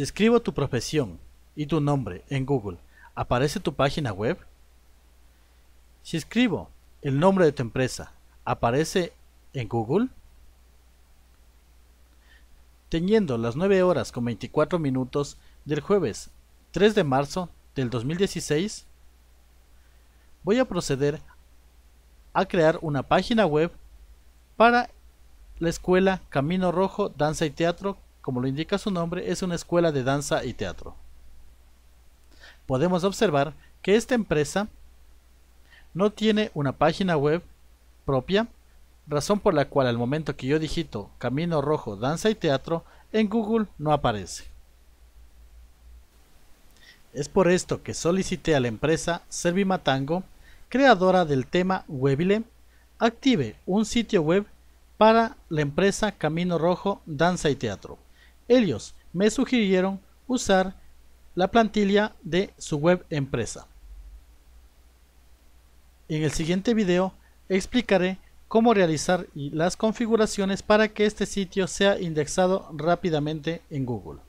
Si escribo tu profesión y tu nombre en Google, ¿aparece tu página web? Si escribo el nombre de tu empresa, ¿aparece en Google? Teniendo las 9 horas con 24 minutos del jueves 3 de marzo del 2016, voy a proceder a crear una página web para la escuela Camino Rojo Danza y Teatro como lo indica su nombre, es una escuela de danza y teatro. Podemos observar que esta empresa no tiene una página web propia, razón por la cual al momento que yo digito Camino Rojo Danza y Teatro, en Google no aparece. Es por esto que solicité a la empresa Servimatango, creadora del tema Webile, active un sitio web para la empresa Camino Rojo Danza y Teatro. Ellos me sugirieron usar la plantilla de su web empresa. En el siguiente video explicaré cómo realizar las configuraciones para que este sitio sea indexado rápidamente en Google.